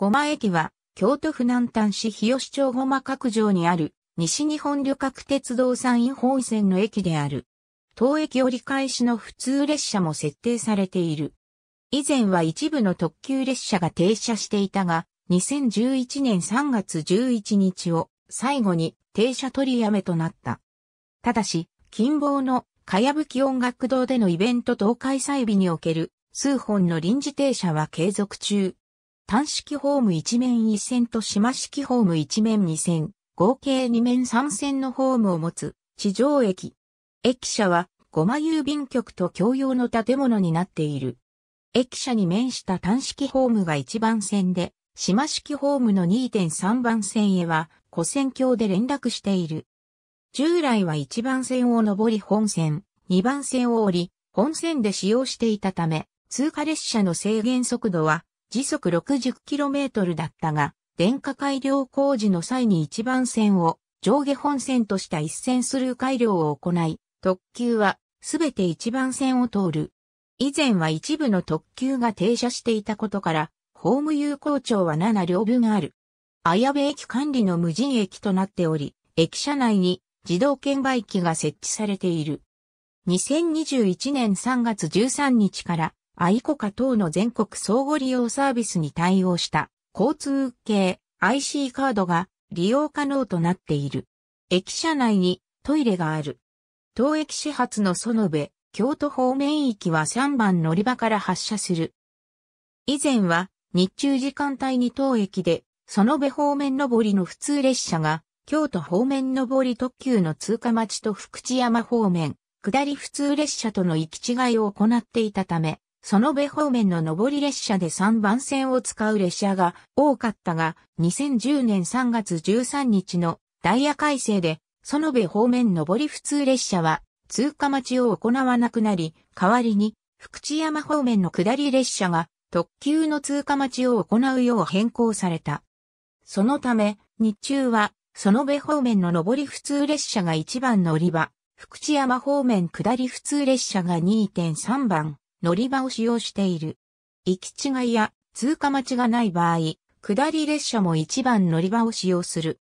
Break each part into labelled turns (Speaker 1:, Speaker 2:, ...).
Speaker 1: ごま駅は、京都府南丹市日吉町ごま角城にある、西日本旅客鉄道山陰本線の駅である。当駅折り返しの普通列車も設定されている。以前は一部の特急列車が停車していたが、2011年3月11日を最後に停車取りやめとなった。ただし、近傍のかやぶき音楽堂でのイベント東海再日における数本の臨時停車は継続中。単式ホーム1面1線と島式ホーム1面2線、合計2面3線のホームを持つ地上駅。駅舎はごま郵便局と共用の建物になっている。駅舎に面した単式ホームが1番線で、島式ホームの2.3番線へは、古線橋で連絡している。従来は1番線を上り本線、2番線を降り、本線で使用していたため、通過列車の制限速度は時速 60km だったが、電化改良工事の際に一番線を上下本線とした一線スルー改良を行い、特急はすべて一番線を通る。以前は一部の特急が停車していたことから、ホーム有効庁は7両分ある。綾部駅管理の無人駅となっており、駅舎内に自動券売機が設置されている。2021年3月13日からアイコカ等の全国相互利用サービスに対応した交通系 IC カードが利用可能となっている。駅舎内にトイレがある。当駅始発の園部、京都方面駅は3番乗り場から発車する。以前は日中時間帯に当駅で園部方面上りの普通列車が京都方面上り特急の通過待ちと福知山方面、下り普通列車との行き違いを行っていたため、園部方面の上り列車で3番線を使う列車が多かったが、2010年3月13日のダイヤ改正で、園部方面上り普通列車は通過待ちを行わなくなり、代わりに福知山方面の下り列車が特急の通過待ちを行うよう変更された。そのため、日中は園部方面の上り普通列車が1番乗り場、福知山方面下り普通列車が2.3番。乗り場を使用している。行き違いや通過待ちがない場合、下り列車も1番乗り場を使用する。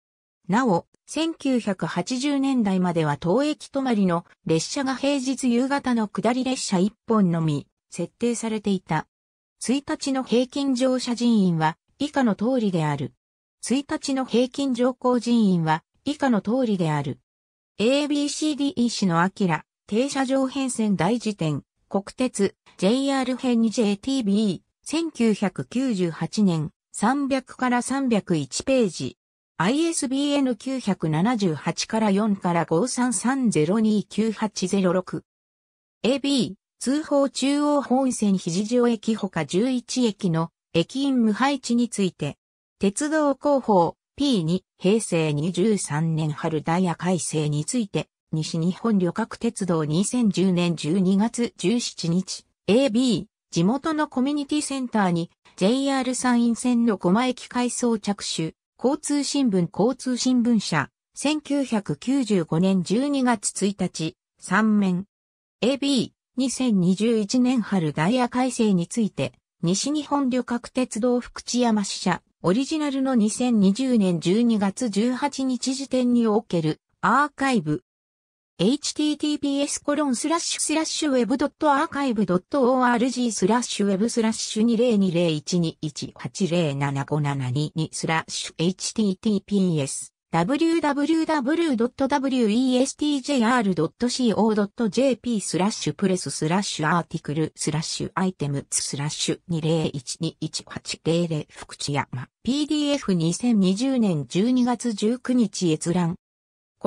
Speaker 1: なお、1980年代までは当駅止まりの列車が平日夕方の下り列車1本のみ設定されていた。1日の平均乗車人員は以下の通りである。1日の平均乗降人員は以下の通りである。ABCDE 市の明、停車場変遷大辞典、国鉄、JR 編 JTB、1998年、300から301ページ。ISBN 978から4から53302980 AB、通報中央本線肘城駅ほか11駅の駅員無配置について、鉄道広報 P2 平成23年春ダイヤ改正について、西日本旅客鉄道2010年12月17日、AB、地元のコミュニティセンターに JR 山陰線の駒駅改装着手、交通新聞交通新聞社、1995年12月1日、3面。AB、2021年春ダイヤ改正について、西日本旅客鉄道福知山支社、オリジナルの2020年12月18日時点におけるアーカイブ、https w e b a r c h i v e org w e b シュスラッシュ20201218075722スラッシュ https www.westjr.co.jp スラッシュプレススラッシュアーティクルスラッシュアイテムスラッシュ2012180福知山 PDF2020 年12月19日閲覧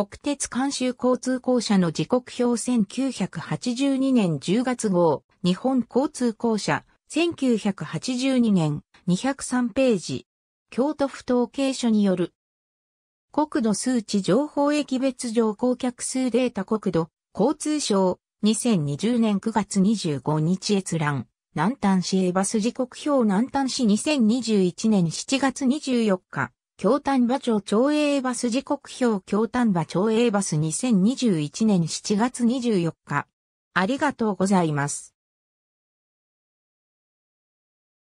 Speaker 1: 国鉄監修交通公社の時刻表1982年10月号、日本交通公社、1982年203ページ、京都府統計所による、国土数値情報駅別上降客数データ国土、交通省、2020年9月25日閲覧。南丹市へバス時刻表南丹市2021年7月24日。京丹波町町営バス時刻表京丹波町営バス2021年7月24日。ありがとうございます。